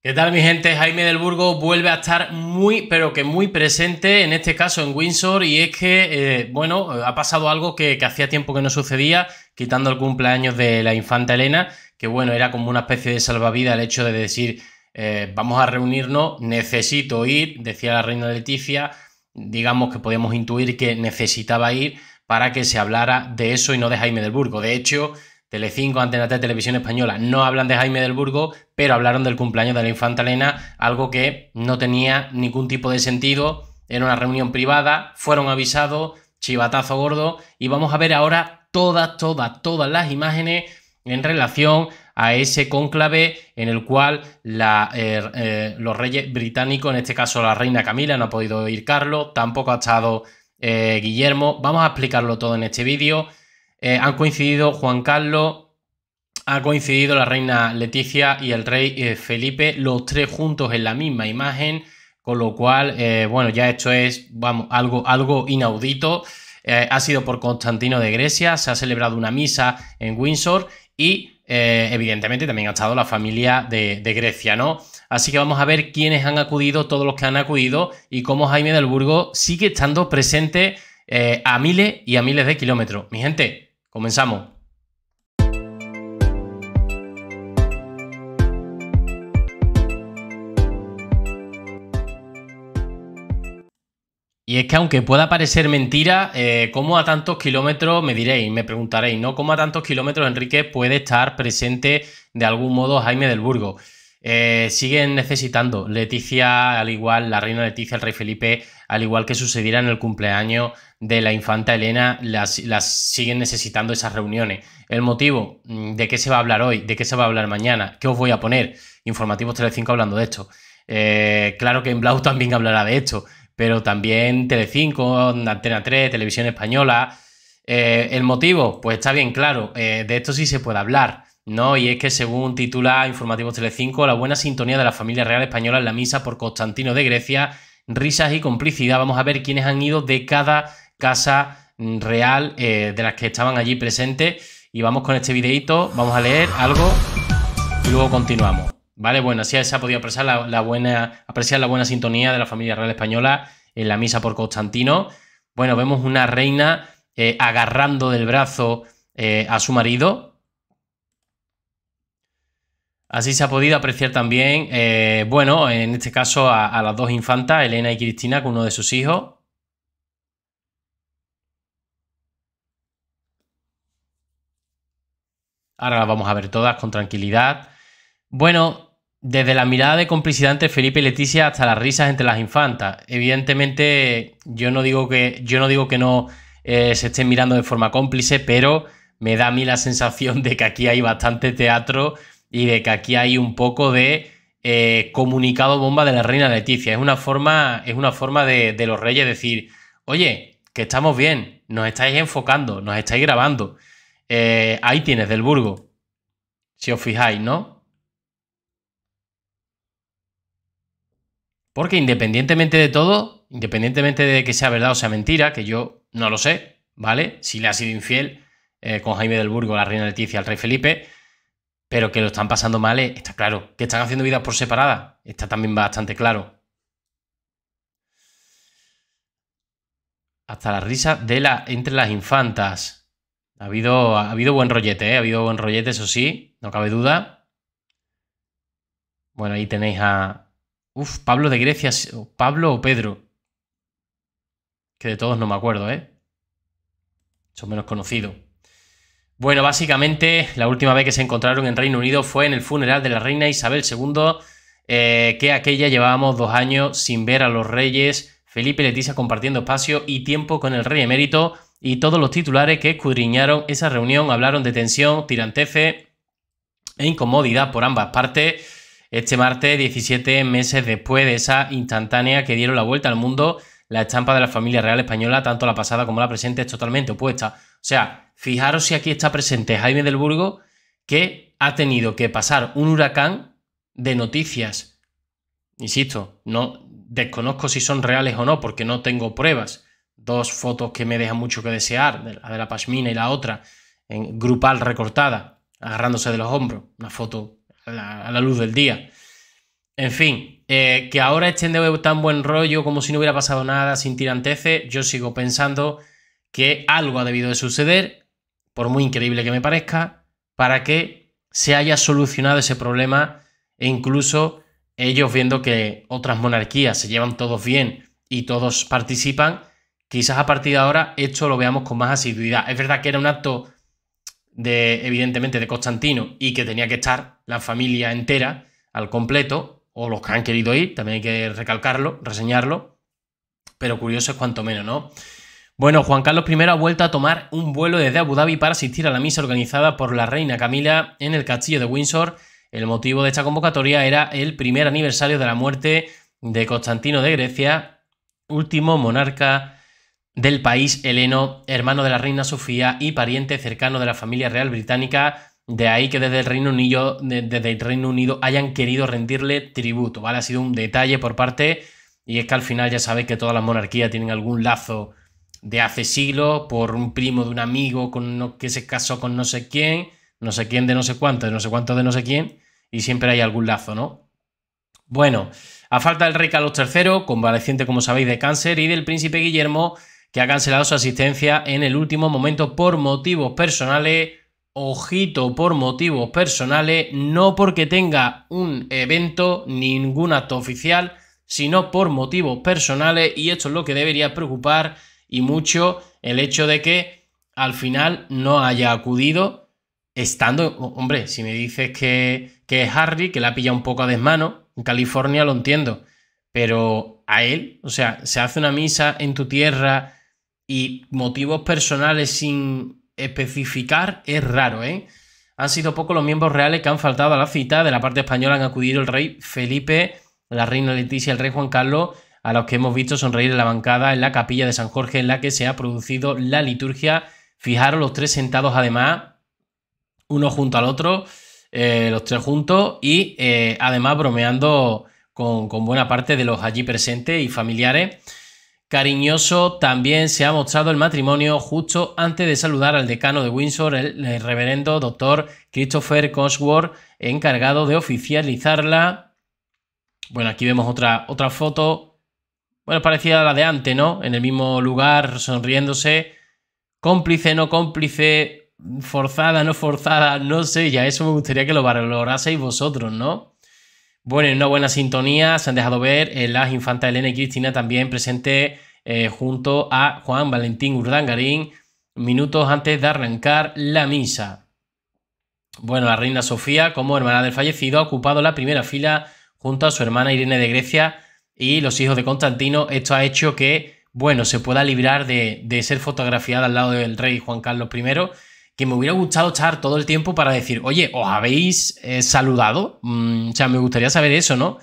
¿Qué tal mi gente? Jaime del Burgo vuelve a estar muy, pero que muy presente, en este caso en Windsor, y es que, eh, bueno, ha pasado algo que, hacía tiempo que no sucedía, quitando el cumpleaños de la infanta Elena, que bueno, era como una especie de salvavidas el hecho de decir, eh, vamos a reunirnos, necesito ir, decía la reina Leticia, digamos que podíamos intuir que necesitaba ir para que se hablara de eso y no de Jaime del Burgo. De hecho, Telecinco, Antena de Televisión Española no hablan de Jaime del Burgo, pero hablaron del cumpleaños de la infanta Elena, algo que no tenía ningún tipo de sentido, era una reunión privada, fueron avisados, chivatazo gordo, y vamos a ver ahora todas, todas, todas las imágenes en relación a ese cónclave en el cual eh, eh, los reyes británicos, en este caso la reina Camila, no ha podido ir Carlos, tampoco ha estado eh, Guillermo, vamos a explicarlo todo en este vídeo. Eh, han coincidido Juan Carlos, ha coincidido la reina Leticia y el rey eh, Felipe, los tres juntos en la misma imagen, con lo cual, eh, bueno, ya esto es, vamos, algo, algo inaudito. ha sido por Constantino de Grecia, se ha celebrado una misa en Windsor y evidentemente también ha estado la familia de, Grecia, ¿no? Así que vamos a ver quiénes han acudido, todos los que han acudido y cómo Jaime del Burgo sigue estando presente a miles y a miles de kilómetros. Mi gente, Comenzamos. Y es que aunque pueda parecer mentira, eh, ¿cómo a tantos kilómetros, me diréis, me preguntaréis, ¿no? ¿Cómo a tantos kilómetros Enrique puede estar presente de algún modo Jaime del Burgo? Eh, siguen necesitando Leticia, al igual, la reina Leticia, el rey Felipe, al igual que sucediera en el cumpleaños de la infanta Elena las, siguen necesitando esas reuniones. El motivo, mm, de qué se va a hablar hoy, de qué se va a hablar mañana, qué os voy a poner. Informativos Telecinco hablando de esto. Eh, claro que en Blau también hablará de esto, pero también Telecinco, Antena 3, Televisión Española. Eh, el motivo, pues está bien claro, eh, de esto sí se puede hablar. No, y es que según titula Informativos Telecinco, la buena sintonía de la familia real española en la misa por Constantino de Grecia, risas y complicidad. Vamos a ver quiénes han ido de cada casa mm, real eh, de las que estaban allí presentes. Y vamos con este videito, vamos a leer algo y luego continuamos. Vale, bueno, así se ha podido apreciar la, buena, apreciar la buena sintonía de la familia real española en la misa por Constantino. Bueno, vemos una reina eh, agarrando del brazo eh, a su marido. Así se ha podido apreciar también, bueno, en este caso a, las dos infantas, Elena y Cristina, con uno de sus hijos. Ahora las vamos a ver todas con tranquilidad. Bueno, desde la mirada de complicidad entre Felipe y Leticia hasta las risas entre las infantas. Evidentemente, yo no digo que, yo no, digo que no eh, se estén mirando de forma cómplice, pero me da a mí la sensación de que aquí hay bastante teatro y de que aquí hay un poco de eh, comunicado bomba de la reina Leticia. Es una forma, es una forma de, de los reyes decir, oye, que estamos bien, nos estáis enfocando, nos estáis grabando. Eh, ahí tienes del Burgo. Si os fijáis, ¿no? Porque independientemente de todo, independientemente de que sea verdad o sea mentira, que yo no lo sé, ¿vale? Si le ha sido infiel eh, con Jaime del Burgo, la reina Leticia, el rey Felipe, pero que lo están pasando mal, eh, está claro. Que están haciendo vidas por separada, está también bastante claro. Hasta la risa de la entre las infantas. Ha habido, ha habido buen rollete, ¿eh? ha habido buen rollete, eso sí, no cabe duda. Bueno, ahí tenéis a. Uf, Pablo de Grecia, Pablo o Pedro. Que de todos no me acuerdo, ¿eh? Son menos conocidos. Bueno, básicamente la última vez que se encontraron en Reino Unido fue en el funeral de la reina Isabel II, eh, que aquella llevábamos dos años sin ver a los reyes Felipe y Leticia compartiendo espacio y tiempo con el rey emérito y todos los titulares que escudriñaron esa reunión hablaron de tensión, tirantefe e incomodidad por ambas partes. Este martes, 17 meses después de esa instantánea que dieron la vuelta al mundo, la estampa de la familia real española, tanto la pasada como la presente, es totalmente opuesta. O sea, fijaros si aquí está presente Jaime del Burgo, que ha tenido que pasar un huracán de noticias. Insisto, no desconozco si son reales o no, porque no tengo pruebas dos fotos que me dejan mucho que desear, la de la pashmina y la otra, en grupal recortada, agarrándose de los hombros, una foto a la, luz del día. En fin, eh, que ahora estén de tan buen rollo como si no hubiera pasado nada, sin tiranteces, yo sigo pensando que algo ha debido de suceder, por muy increíble que me parezca, para que se haya solucionado ese problema e incluso ellos viendo que otras monarquías se llevan todos bien y todos participan, quizás a partir de ahora esto lo veamos con más asiduidad. Es verdad que era un acto de, evidentemente, de Constantino y que tenía que estar la familia entera al completo, o los que han querido ir, también hay que recalcarlo, reseñarlo, pero curioso es cuanto menos, ¿no? Bueno, Juan Carlos I ha vuelto a tomar un vuelo desde Abu Dhabi para asistir a la misa organizada por la reina Camila en el castillo de Windsor. El motivo de esta convocatoria era el primer aniversario de la muerte de Constantino de Grecia, último monarca del país heleno, hermano de la reina Sofía y pariente cercano de la familia real británica. De ahí que desde el Reino Unido, desde el Reino Unido hayan querido rendirle tributo, ¿vale? Ha sido un detalle por parte, y es que al final ya sabéis que todas las monarquías tienen algún lazo de hace siglos, por un primo de un amigo con que se casó con no sé quién, no sé quién de no sé cuánto, de no sé cuánto de no sé quién, y siempre hay algún lazo, ¿no? Bueno, a falta del rey Carlos III, convaleciente como sabéis de cáncer, y del príncipe Guillermo, que ha cancelado su asistencia en el último momento por motivos personales. Ojito, por motivos personales, no porque tenga un evento, ningún acto oficial, sino por motivos personales y esto es lo que debería preocupar y mucho el hecho de que al final no haya acudido estando, hombre, si me dices que, es Harry, que la pilla un poco a desmano, en California lo entiendo, pero a él, o sea, se hace una misa en tu tierra y motivos personales sin especificar es raro, ¿eh? Han sido pocos los miembros reales que han faltado a la cita. De la parte española han acudido el rey Felipe, la reina Leticia y el rey Juan Carlos, a los que hemos visto sonreír en la bancada en la capilla de San Jorge en la que se ha producido la liturgia. Fijaros los tres sentados además, uno junto al otro, eh, los tres juntos y eh, además bromeando con buena parte de los allí presentes y familiares. Cariñoso también se ha mostrado el matrimonio justo antes de saludar al decano de Windsor, el reverendo doctor Christopher Cosworth, encargado de oficializarla. Bueno, aquí vemos otra, otra foto, bueno, parecida a la de antes, ¿no? En el mismo lugar, sonriéndose, cómplice, no cómplice, forzada, no forzada, no sé, ya eso me gustaría que lo valoraseis vosotros, ¿no? Bueno, en una buena sintonía se han dejado ver eh, las infantas Elena y Cristina también presentes eh, junto a Juan Valentín Urdangarín minutos antes de arrancar la misa. Bueno, la reina Sofía, como hermana del fallecido, ha ocupado la primera fila junto a su hermana Irene de Grecia y los hijos de Constantino. Esto ha hecho que, bueno, se pueda librar de, de ser fotografiada al lado del rey Juan Carlos I que me hubiera gustado estar todo el tiempo para decir, oye, ¿os habéis eh, saludado? Mm, o sea, me gustaría saber eso, ¿no?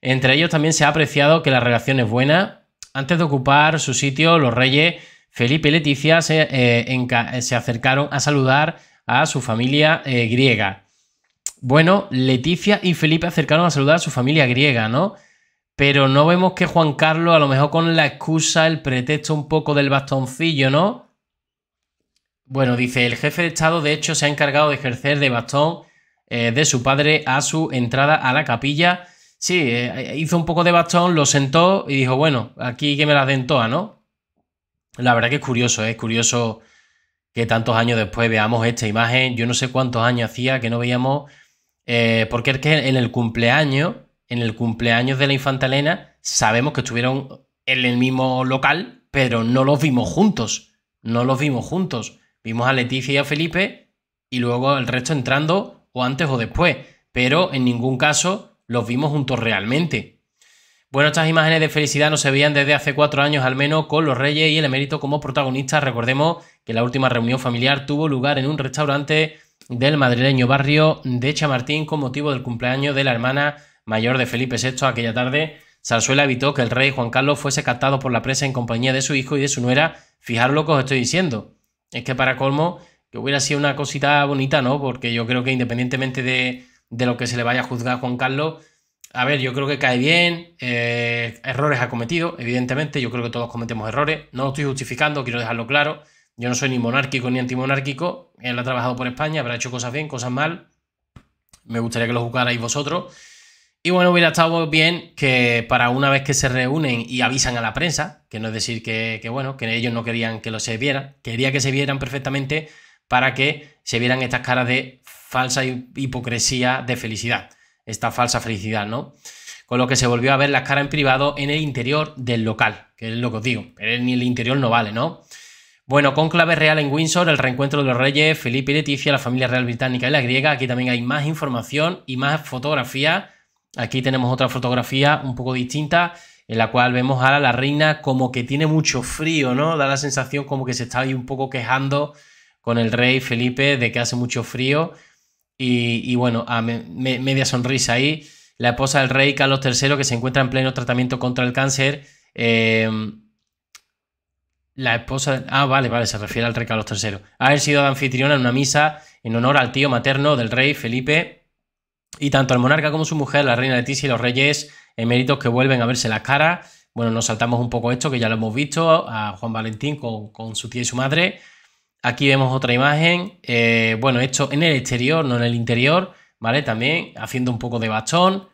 Entre ellos también se ha apreciado que la relación es buena. Antes de ocupar su sitio, los reyes Felipe y Leticia se, eh, eh, acercaron a saludar a su familia griega. Bueno, Leticia y Felipe acercaron a saludar a su familia griega, ¿no? Pero no vemos que Juan Carlos, a lo mejor con la excusa, el pretexto un poco del bastoncillo, ¿no? Bueno, dice, el jefe de Estado de hecho se ha encargado de ejercer de bastón eh, de su padre a su entrada a la capilla. Sí, eh, hizo un poco de bastón, lo sentó y dijo, bueno, aquí que me la den todas, ¿no? La verdad que es curioso, ¿eh? es curioso que tantos años después veamos esta imagen. Yo no sé cuántos años hacía que no veíamos, porque es que en el cumpleaños, en el cumpleaños de la infanta Elena, sabemos que estuvieron en el mismo local, pero no los vimos juntos, no los vimos juntos. Vimos a Leticia y a Felipe y luego el resto entrando o antes o después, pero en ningún caso los vimos juntos realmente. Bueno, estas imágenes de felicidad no se veían desde hace cuatro años al menos con los reyes y el emérito como protagonistas. Recordemos que la última reunión familiar tuvo lugar en un restaurante del madrileño barrio de Chamartín con motivo del cumpleaños de la hermana mayor de Felipe VI aquella tarde. Salsuela evitó que el rey Juan Carlos fuese captado por la presa en compañía de su hijo y de su nuera. Fijaros lo que os estoy diciendo. Es que para colmo, que hubiera sido una cosita bonita, ¿no? Porque yo creo que independientemente de, lo que se le vaya a juzgar a Juan Carlos, a ver, yo creo que cae bien, eh, errores ha cometido, evidentemente, yo creo que todos cometemos errores, no lo estoy justificando, quiero dejarlo claro, yo no soy ni monárquico ni antimonárquico, él ha trabajado por España, habrá hecho cosas bien, cosas mal, me gustaría que lo juzgarais vosotros, y bueno, hubiera estado bien que para una vez que se reúnen y avisan a la prensa, que no es decir que, bueno, que ellos no querían que lo se vieran, quería que se vieran perfectamente para que se vieran estas caras de falsa hipocresía de felicidad, esta falsa felicidad, ¿no? Con lo que se volvió a ver las caras en privado en el interior del local, que es lo que os digo, pero ni el interior no vale, ¿no? Bueno, con clave real en Windsor, el reencuentro de los reyes, Felipe y Leticia, la familia real británica y la griega, aquí también hay más información y más fotografía Aquí tenemos otra fotografía un poco distinta en la cual vemos ahora a la reina como que tiene mucho frío, ¿no? Da la sensación como que se está ahí un poco quejando con el rey Felipe de que hace mucho frío y, bueno, a media sonrisa ahí. La esposa del rey Carlos III que se encuentra en pleno tratamiento contra el cáncer. Eh, la esposa... Ah, vale, vale, se refiere al rey Carlos III. Ha sido anfitriona en una misa en honor al tío materno del rey Felipe y tanto el monarca como su mujer, la reina Leticia y los reyes eméritos que vuelven a verse las caras. Bueno, nos saltamos un poco esto, que ya lo hemos visto, a Juan Valentín con, su tía y su madre. Aquí vemos otra imagen, eh, bueno, esto en el exterior, no en el interior, ¿vale? También haciendo un poco de bastón,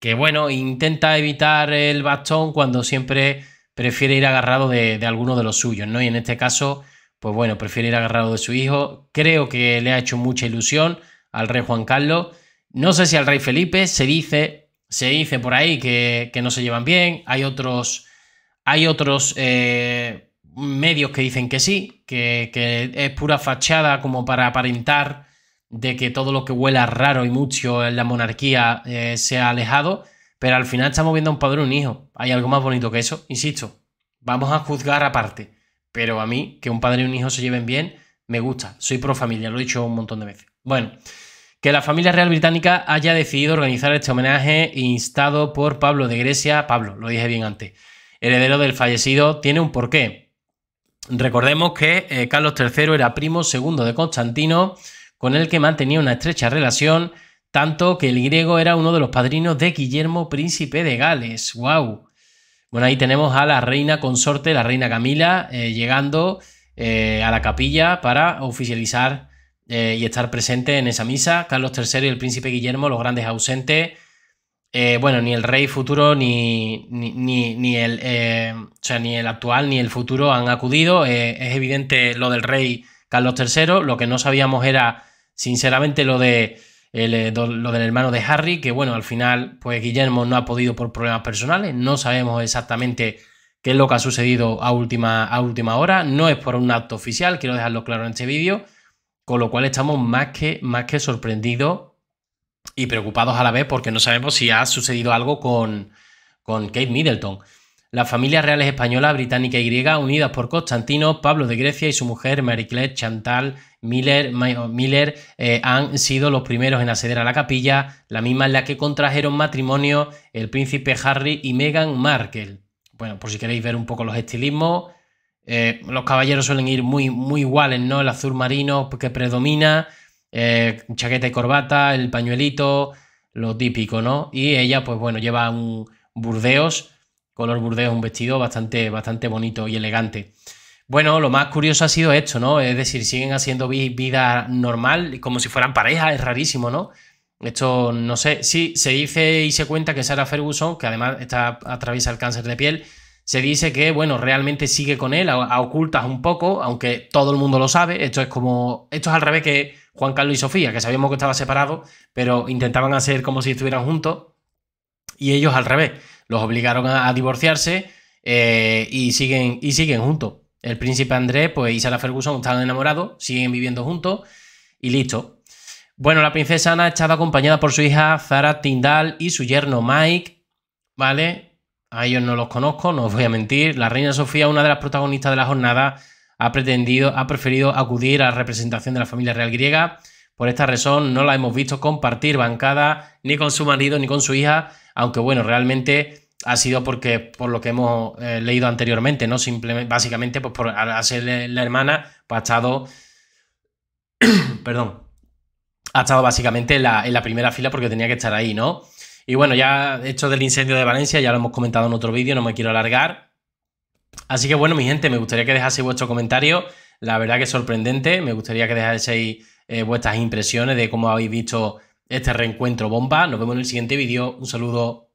que bueno, intenta evitar el bastón cuando siempre prefiere ir agarrado de, de alguno de los suyos, ¿no? Y en este caso, pues bueno, prefiere ir agarrado de su hijo. Creo que le ha hecho mucha ilusión al rey Juan Carlos no sé si al rey Felipe se dice, se dice por ahí que, no se llevan bien, hay otros, hay otros eh, medios que dicen que sí, que, es pura fachada como para aparentar de que todo lo que huela raro y mucho en la monarquía eh, se ha alejado, pero al final estamos viendo a un padre y un hijo. Hay algo más bonito que eso, insisto. Vamos a juzgar aparte. Pero a mí, que un padre y un hijo se lleven bien, me gusta. Soy pro familia, lo he dicho un montón de veces. Bueno, que la familia real británica haya decidido organizar este homenaje instado por Pablo de Grecia, Pablo, lo dije bien antes, heredero del fallecido, tiene un porqué. Recordemos que eh, Carlos III era primo segundo de Constantino, con el que mantenía una estrecha relación, tanto que el griego era uno de los padrinos de Guillermo, príncipe de Gales. ¡Wow! Bueno, ahí tenemos a la reina consorte, la reina Camila, eh, llegando eh, a la capilla para oficializar eh, y estar presente en esa misa. Carlos III y el príncipe Guillermo, los grandes ausentes. Eh, bueno, ni el rey futuro, ni, ni, el, eh, ni el actual, ni el futuro han acudido. es evidente lo del rey Carlos III. Lo que no sabíamos era, sinceramente, lo de lo del hermano de Harry, que bueno, al final, pues Guillermo no ha podido por problemas personales, no sabemos exactamente qué es lo que ha sucedido a última, a última hora, no es por un acto oficial, quiero dejarlo claro en este vídeo, con lo cual estamos más que, más que sorprendidos y preocupados a la vez porque no sabemos si ha sucedido algo con, con Kate Middleton. Las familias reales española, británica y griega, unidas por Constantino, Pablo de Grecia y su mujer Marie Claire, Chantal, Miller, oh, Miller eh, han sido los primeros en acceder a la capilla, la misma en la que contrajeron matrimonio el príncipe Harry y Meghan Markle. Bueno, por si queréis ver un poco los estilismos, eh, los caballeros suelen ir muy, muy iguales, ¿no? El azul marino pues, que predomina, eh, chaqueta y corbata, el pañuelito, lo típico, ¿no? Y ella, pues bueno, lleva un burdeos, color burdeos, un vestido bastante, bastante bonito y elegante. Bueno, lo más curioso ha sido esto, ¿no? Es decir, siguen haciendo vida normal, como si fueran pareja, es rarísimo, ¿no? Esto, no sé, sí, se dice y se cuenta que Sarah Ferguson, que además está, atraviesa el cáncer de piel, se dice que, bueno, realmente sigue con él a, ocultas un poco, aunque todo el mundo lo sabe. Esto es como. Esto es al revés que Juan Carlos y Sofía, que sabíamos que estaban separados, pero intentaban hacer como si estuvieran juntos. Y ellos al revés. Los obligaron a, divorciarse eh, y, siguen, y siguen juntos. El príncipe Andrés, pues, y Sarah Ferguson estaban enamorados, siguen viviendo juntos y listo. Bueno, la princesa Ana estaba acompañada por su hija Zara Tindal y su yerno Mike, ¿vale? a ellos no los conozco, no os voy a mentir. La reina Sofía, una de las protagonistas de la jornada, ha pretendido, ha preferido acudir a la representación de la familia real griega. Por esta razón no la hemos visto compartir bancada ni con su marido ni con su hija, aunque bueno, realmente ha sido porque por lo que hemos eh, leído anteriormente, ¿no? Simplemente, básicamente, pues por ser la hermana, pues ha estado. perdón. Ha estado básicamente en la primera fila porque tenía que estar ahí, ¿no? Y bueno, ya esto del incendio de Valencia ya lo hemos comentado en otro vídeo, no me quiero alargar. Así que bueno, mi gente, me gustaría que dejaseis vuestro comentario. La verdad que es sorprendente. Me gustaría que dejaseis eh, vuestras impresiones de cómo habéis visto este reencuentro bomba. Nos vemos en el siguiente vídeo. Un saludo.